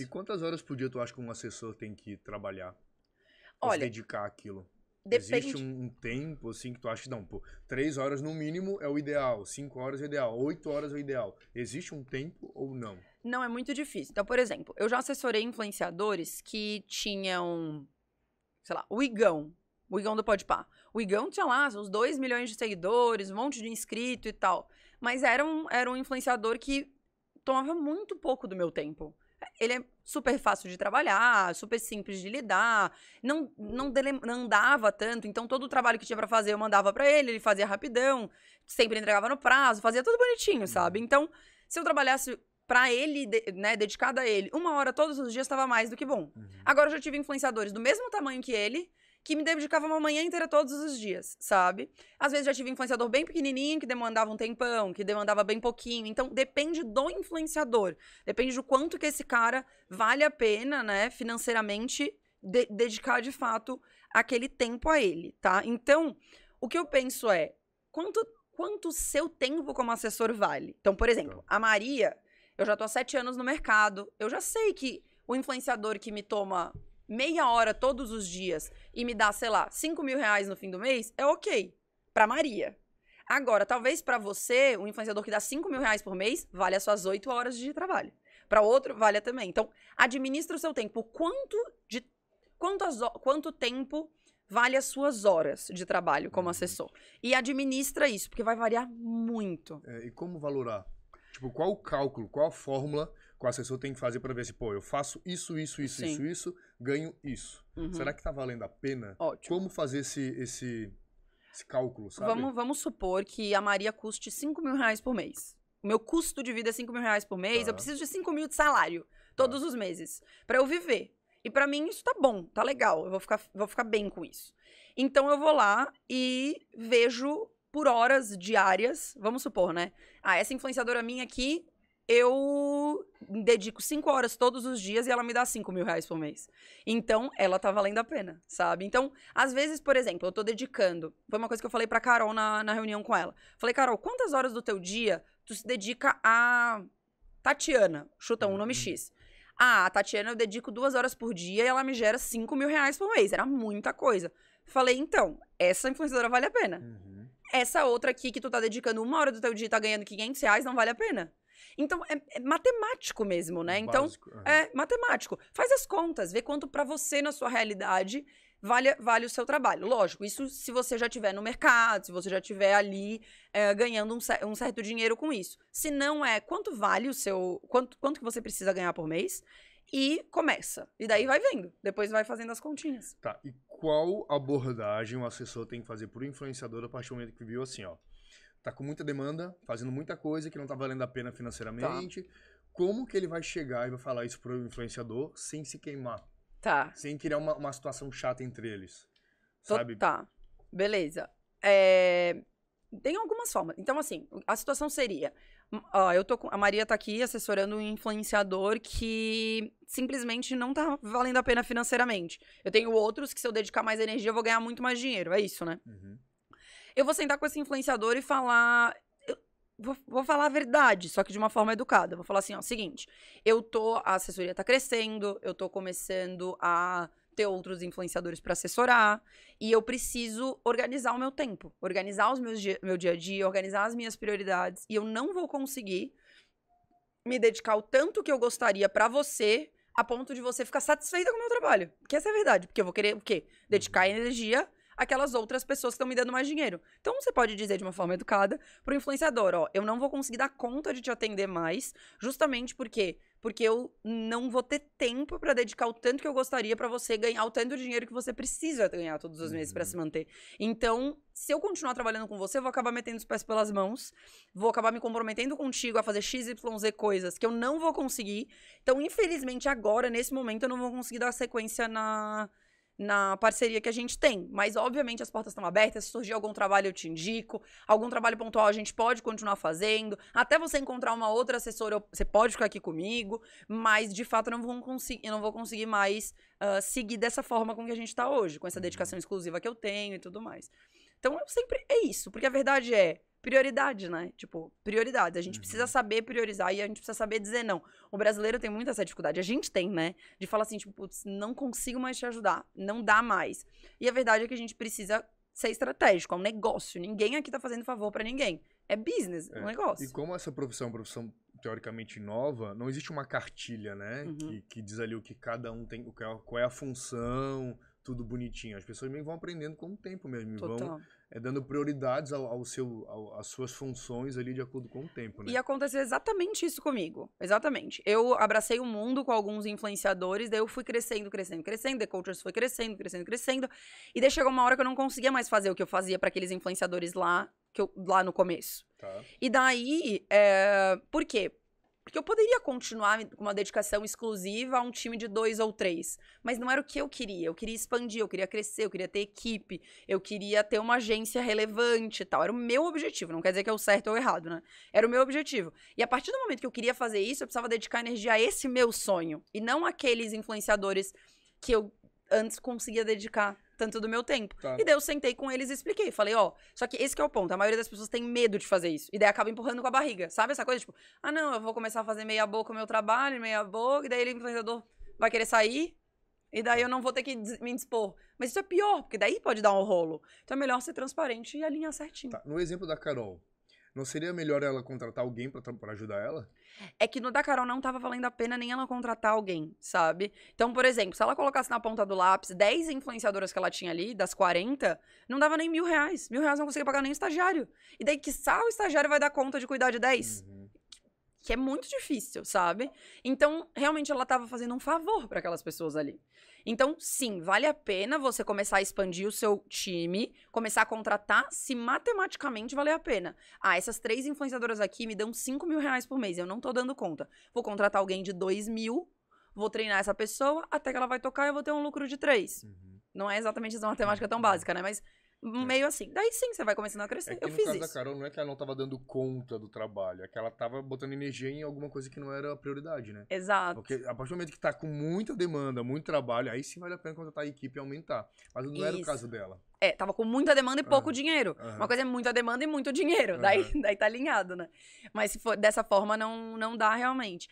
E quantas horas por dia tu acha que um assessor tem que trabalhar? Olha, se dedicar àquilo? Depende. Existe um, um tempo, assim, que tu acha, não, pô, três horas no mínimo é o ideal, cinco horas é o ideal, oito horas é o ideal. Existe um tempo ou não? Não, é muito difícil. Então, por exemplo, eu já assessorei influenciadores que tinham, sei lá, o Igão, o Igão do Podpah. O Igão tinha lá uns 2 milhões de seguidores, um monte de inscrito e tal. Mas era um, era um influenciador que tomava muito pouco do meu tempo ele é super fácil de trabalhar, super simples de lidar, não, não, dele, não andava tanto, então todo o trabalho que tinha para fazer eu mandava para ele, ele fazia rapidão, sempre entregava no prazo, fazia tudo bonitinho, sabe? Uhum. Então, se eu trabalhasse para ele, né, dedicada a ele, uma hora todos os dias estava mais do que bom. Uhum. Agora eu já tive influenciadores do mesmo tamanho que ele, que me dedicava uma manhã inteira todos os dias, sabe? Às vezes já tive influenciador bem pequenininho, que demandava um tempão, que demandava bem pouquinho. Então, depende do influenciador. Depende do quanto que esse cara vale a pena, né, financeiramente, de dedicar de fato aquele tempo a ele, tá? Então, o que eu penso é, quanto quanto seu tempo como assessor vale? Então, por exemplo, tá. a Maria, eu já tô há sete anos no mercado, eu já sei que o influenciador que me toma meia hora todos os dias e me dá, sei lá, 5 mil reais no fim do mês, é ok. Pra Maria. Agora, talvez para você, um influenciador que dá 5 mil reais por mês, vale as suas 8 horas de trabalho. Para outro, vale também. Então, administra o seu tempo. Quanto, de, quantas, quanto tempo vale as suas horas de trabalho como uhum. assessor? E administra isso, porque vai variar muito. É, e como valorar? Tipo, qual o cálculo, qual a fórmula com o assessor tem que fazer para ver se, pô, eu faço isso, isso, isso, isso, isso, ganho isso. Uhum. Será que está valendo a pena? Ótimo. Como fazer esse, esse, esse cálculo, sabe? Vamos, vamos supor que a Maria custe 5 mil reais por mês. O meu custo de vida é 5 mil reais por mês, eu tá. preciso de 5 mil de salário todos tá. os meses para eu viver. E para mim isso tá bom, tá legal, eu vou ficar, vou ficar bem com isso. Então eu vou lá e vejo por horas diárias, vamos supor, né? Ah, essa influenciadora minha aqui eu dedico cinco horas todos os dias e ela me dá cinco mil reais por mês. Então, ela tá valendo a pena, sabe? Então, às vezes, por exemplo, eu tô dedicando. Foi uma coisa que eu falei pra Carol na, na reunião com ela. Falei, Carol, quantas horas do teu dia tu se dedica a Tatiana? Chuta um nome uhum. X. Ah, a Tatiana eu dedico duas horas por dia e ela me gera cinco mil reais por mês. Era muita coisa. Falei, então, essa influenciadora vale a pena. Uhum. Essa outra aqui que tu tá dedicando uma hora do teu dia e tá ganhando 500 reais não vale a pena. Então, é, é matemático mesmo, né? Então, Básico, é, é matemático. Faz as contas, vê quanto para você na sua realidade vale, vale o seu trabalho. Lógico, isso se você já tiver no mercado, se você já tiver ali é, ganhando um, um, certo dinheiro com isso. Se não é, quanto vale o seu, quanto, quanto que você precisa ganhar por mês? E começa. E daí vai vendo. Depois vai fazendo as continhas. Tá. E qual abordagem o assessor tem que fazer para o influenciador a partir do momento que viu assim, ó? tá com muita demanda, fazendo muita coisa que não tá valendo a pena financeiramente. Tá. Como que ele vai chegar e vai falar isso pro influenciador sem se queimar? Tá. Sem criar uma, uma situação chata entre eles. sabe? Tá. Beleza. É... Tem algumas formas. Então, assim, a situação seria. Hum, ó, eu tô com... A Maria tá aqui assessorando um influenciador que simplesmente não tá valendo a pena financeiramente. Eu tenho outros que, se eu dedicar mais energia, eu vou ganhar muito mais dinheiro. É isso, né? Uhum eu vou sentar com esse influenciador e falar. Vou, vou, falar a verdade, só que de uma forma educada. Vou falar assim: ó, seguinte, eu tô. A assessoria tá crescendo, eu tô começando a ter outros influenciadores para assessorar e eu preciso organizar o meu tempo, organizar os meus meu dia a dia, organizar as minhas prioridades e eu não vou conseguir me dedicar o tanto que eu gostaria para você a ponto de você ficar satisfeita com o meu trabalho. Que essa é a verdade, porque eu vou querer o quê? Dedicar uhum. energia aquelas outras pessoas que estão me dando mais dinheiro. Então você pode dizer de uma forma educada pro influenciador, ó, eu não vou conseguir dar conta de te atender mais, justamente porque porque eu não vou ter tempo para dedicar o tanto que eu gostaria para você ganhar o tanto de dinheiro que você precisa ganhar todos os meses uhum. para se manter. Então, se eu continuar trabalhando com você, eu vou acabar metendo os pés pelas mãos, vou acabar me comprometendo contigo a fazer XYZ coisas que eu não vou conseguir. Então, infelizmente, agora, nesse momento, eu não vou conseguir dar sequência na, na parceria que a gente tem. Mas, obviamente, as portas estão abertas. Se surgir algum trabalho, eu te indico. Algum trabalho pontual, a gente pode continuar fazendo. Até você encontrar uma outra assessora, eu, você pode ficar aqui comigo. Mas, de fato, eu não vou, conseguir, eu não vou conseguir mais uh, seguir dessa forma com que a gente está hoje, com essa uhum. dedicação exclusiva que eu tenho e tudo mais. Então, eu sempre. É isso. Porque a verdade é prioridade, né? Tipo, prioridade. A gente uhum. precisa saber priorizar e a gente precisa saber dizer não. O brasileiro tem muita essa dificuldade, a gente tem, né? De falar assim, tipo, putz, não consigo mais te ajudar, não dá mais. E a verdade é que a gente precisa ser estratégico, é um negócio. Ninguém aqui tá fazendo favor para ninguém. É business, é, é um negócio. E como essa profissão é uma profissão teoricamente nova, não existe uma cartilha, né? Uhum. Que, que diz ali o que cada um tem, é, qual é a função, tudo bonitinho. As pessoas meio vão aprendendo com o tempo mesmo. Total. Vão é, dando prioridades ao, ao seu, ao, às suas funções ali de acordo com o tempo, né? E aconteceu exatamente isso comigo. Exatamente. Eu abracei o mundo com alguns influenciadores, daí eu fui crescendo, crescendo, crescendo. The Cultures foi crescendo, crescendo, crescendo. E daí chegou uma hora que eu não conseguia mais fazer o que eu fazia para aqueles influenciadores lá, que eu, lá no começo. Tá. E daí, é, por quê? Porque eu poderia continuar com uma dedicação exclusiva a um time de dois ou três, mas não era o que eu queria. Eu queria expandir, eu queria crescer, eu queria ter equipe, eu queria ter uma agência relevante e tal. Era o meu objetivo, não quer dizer que é o certo ou o errado, né? Era o meu objetivo. E a partir do momento que eu queria fazer isso, eu precisava dedicar energia a esse meu sonho e não aqueles influenciadores que eu antes conseguia dedicar tanto do meu tempo. Tá. E daí eu sentei com eles e expliquei. Falei, ó, só que esse que é o ponto. A maioria das pessoas tem medo de fazer isso. E daí acaba empurrando com a barriga. Sabe essa coisa? Tipo, ah, não, eu vou começar a fazer meia boca o meu trabalho, meia boca, e daí ele, influenciador, vai querer sair. E daí eu não vou ter que me dispor. Mas isso é pior, porque daí pode dar um rolo. Então é melhor ser transparente e alinhar certinho. Tá. No exemplo da Carol, não seria melhor ela contratar alguém para ajudar ela? É que no da Carol não tava valendo a pena nem ela contratar alguém, sabe? Então, por exemplo, se ela colocasse na ponta do lápis 10 influenciadoras que ela tinha ali, das 40, não dava nem mil reais. Mil reais não conseguia pagar nem o estagiário. E daí, que o estagiário vai dar conta de cuidar de 10. Uhum que é muito difícil, sabe? Então, realmente ela estava fazendo um favor para aquelas pessoas ali. Então, sim, vale a pena você começar a expandir o seu time, começar a contratar, se matematicamente vale a pena. Ah, essas três influenciadoras aqui me dão 5 mil reais por mês, eu não tô dando conta. Vou contratar alguém de 2 mil, vou treinar essa pessoa, até que ela vai tocar e eu vou ter um lucro de 3. Uhum. Não é exatamente essa matemática tão uhum. básica, né? Mas é. meio assim. Daí sim, você vai começando a crescer. É eu no fiz caso isso. da Carol, não é que ela não estava dando conta do trabalho, é que ela estava botando energia em alguma coisa que não era a prioridade, né? Exato. Porque a partir do momento que está com muita demanda, muito trabalho, aí sim vale a pena contratar a equipe e aumentar. Mas não isso. era o caso dela. É, tava com muita demanda e pouco uhum. dinheiro. Uhum. Uma coisa é muita demanda e muito dinheiro. Uhum. Daí, daí tá alinhado, né? Mas se for dessa forma, não, não dá realmente.